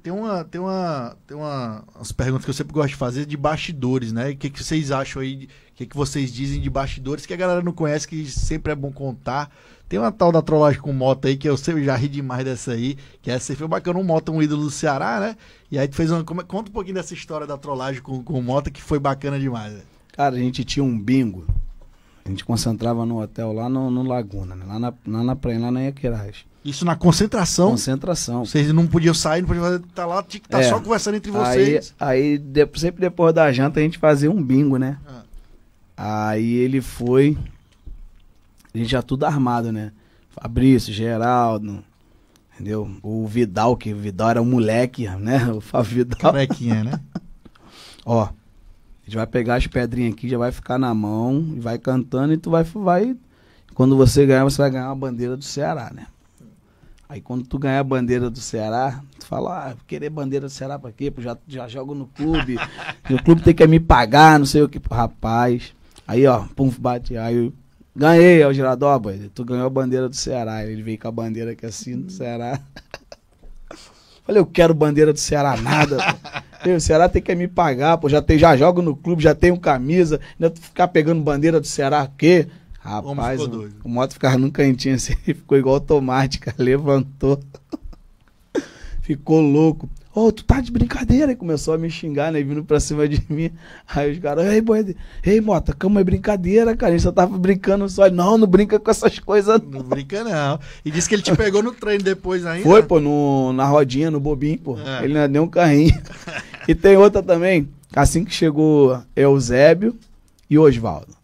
Tem uma, tem uma, tem uma, umas perguntas que eu sempre gosto de fazer de bastidores, né? O que, que vocês acham aí? O que, que vocês dizem de bastidores que a galera não conhece, que sempre é bom contar? Tem uma tal da trollagem com moto aí que eu sempre já ri demais dessa aí, que essa foi bacana, um moto, um ídolo do Ceará, né? E aí tu fez uma. É, conta um pouquinho dessa história da trollagem com, com moto que foi bacana demais. Né? Cara, a gente tinha um bingo a gente concentrava no hotel lá no, no Laguna, né? lá na, lá na praia, lá na Iaqueirás. Isso na concentração? Concentração. Vocês não podiam sair, não podiam fazer, tá lá, tinha que estar tá é, só conversando entre vocês. Aí, aí de, sempre depois da janta a gente fazia um bingo, né? Ah. Aí ele foi, a gente já tudo armado, né? Fabrício, Geraldo, entendeu? O Vidal, que o Vidal era o moleque, né? O Fábio Vidal. Molequinha, né? Ó, a gente vai pegar as pedrinhas aqui, já vai ficar na mão, e vai cantando, e tu vai, vai. Quando você ganhar, você vai ganhar uma bandeira do Ceará, né? Aí quando tu ganhar a bandeira do Ceará, tu fala, ah, querer bandeira do Ceará pra quê? Pô, já, já jogo no clube, o clube tem que me pagar, não sei o que. Rapaz, aí ó, pum, bate, aí eu ganhei, é o Giradó, boy, tu ganhou a bandeira do Ceará. Ele veio com a bandeira aqui é assim do Ceará. Falei, eu quero bandeira do Ceará nada, meu, o Ceará tem que me pagar, pô. Já, tem, já jogo no clube, já tenho camisa. Ainda ficar pegando bandeira do Ceará, quê? Rapaz, o, o, moto ficava num cantinho assim, ficou igual automática Levantou. ficou louco. Ô, oh, tu tá de brincadeira. E começou a me xingar, né? Vindo pra cima de mim. Aí os caras, ei, boy, ei, moto cama é brincadeira, cara. A gente só tava brincando só. Não, não brinca com essas coisas, não. Não brinca, não. E disse que ele te pegou no treino depois ainda. Foi, pô, no, na rodinha, no bobinho, pô. É. Ele não deu é um carrinho. E tem outra também, assim que chegou Eusébio e Oswaldo.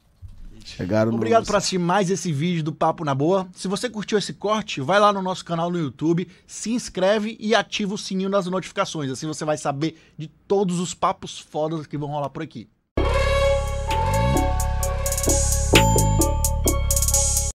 Chegaram Obrigado no... por assistir mais esse vídeo do Papo na Boa. Se você curtiu esse corte, vai lá no nosso canal no YouTube, se inscreve e ativa o sininho das notificações. Assim você vai saber de todos os papos fodas que vão rolar por aqui.